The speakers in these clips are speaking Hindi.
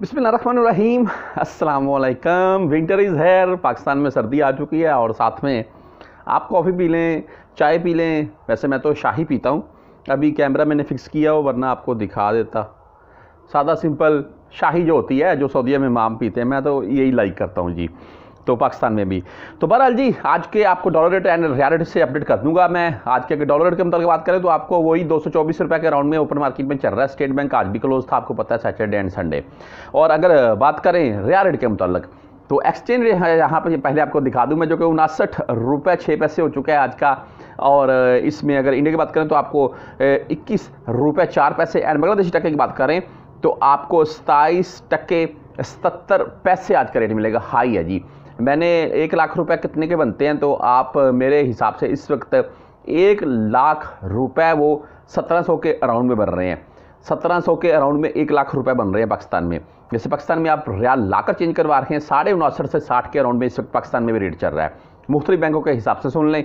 बिसमीम असलकम विंटर इज़ हेयर पाकिस्तान में सर्दी आ चुकी है और साथ में आप कॉफ़ी पी लें चाय पी लें वैसे मैं तो शाही पीता हूँ अभी कैमरा मैंने फ़िक्स किया हो वरना आपको दिखा देता सादा सिंपल शाही जो होती है जो सऊदीया में माम पीते हैं मैं तो यही लाइक करता हूँ जी तो पाकिस्तान में भी तो बहरहाल जी आज के आपको dollar rate and real rate से अपडेट कर दूंगा मैं आज के डॉलर रेट के मुताबिक बात करें तो आपको वही दो सौ के अराउंड में ओपन मार्केट में चल रहा है स्टेट बैंक आज भी क्लोज था आपको पता है सैटरडे एंड संडे और अगर बात करें रियल रेट के मुताबिक तो एक्सचेंज रेट है यहाँ पर पहले आपको दिखा दूँ मैं जो कि उनासठ रुपये छः पैसे हो चुका है आज का और इसमें अगर इंडिया की बात करें तो आपको इक्कीस रुपये चार पैसे एंड बांग्लादेशी टके की बात करें तो आपको सताईस टके सतर पैसे आज का रेट मिलेगा हाई है जी मैंने एक लाख रुपए कितने के बनते हैं तो आप मेरे हिसाब से इस वक्त एक लाख रुपए वो सत्रह सौ के अराउंड में बन रहे हैं सत्रह सौ के अराउंड में एक लाख रुपए बन रहे हैं पाकिस्तान में जैसे पाकिस्तान में आप रियाल लाकर चेंज करवा रहे हैं साढ़े उनासठ से साठ के अराउंड में इस वक्त पाकिस्तान में भी रेट चल रहा है मुख्तलिफ़ बैंकों के हिसाब से सुन लें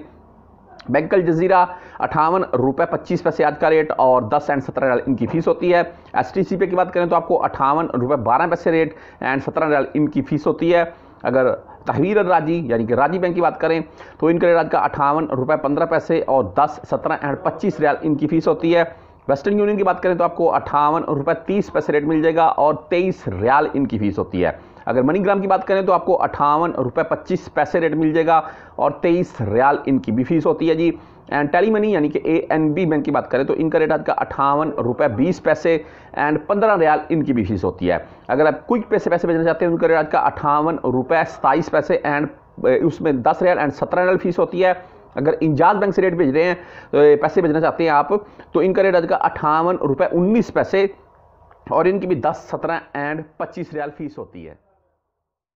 बैंक जजीरा अठावन रुपये पच्चीस पैसे आज का रेट और दस एंड सत्रह डाल इनकी फीस होती है एस टी सी पे की बात करें तो आपको अठावन रुपये बारह पैसे रेट एंड सत्रह डाल इनकी फीस होती है अगर तहवीर राजी यानी कि राजी बैंक की बात करें तो इनके लिए का अठावन रुपये पंद्रह पैसे और दस सत्रह एंड पच्चीस रियाल इनकी फ़ीस होती है वेस्टर्न यूनियन की बात करें तो आपको अठावन रुपये तीस पैसे रेट मिल जाएगा और तेईस रियाल इनकी फ़ीस होती है अगर मनीग्राम की बात करें तो आपको अठावन रुपये पच्चीस पैसे रेट मिल जाएगा और तेईस रियाल इनकी भी फीस होती है जी एंड टेली मनी यानी कि ए एन बी बैंक की बात करें तो इनका रेट आज का अट्ठावन रुपये बीस पैसे एंड पंद्रह रियाल इनकी भी फीस होती है अगर आप क्विक पैसे पैसे भेजना चाहते हैं उनका रेट आज का अट्ठावन रुपये सताईस पैसे एंड उसमें दस रियाल एंड सत्रह रियाल फीस होती है अगर इंजाज बैंक से रेट भेज रहे हैं तो पैसे भेजना चाहते हैं आप तो इनका रेट आज का अट्ठावन रुपये उन्नीस पैसे और इनकी भी दस सत्रह एंड पच्चीस रियाल फीस होती है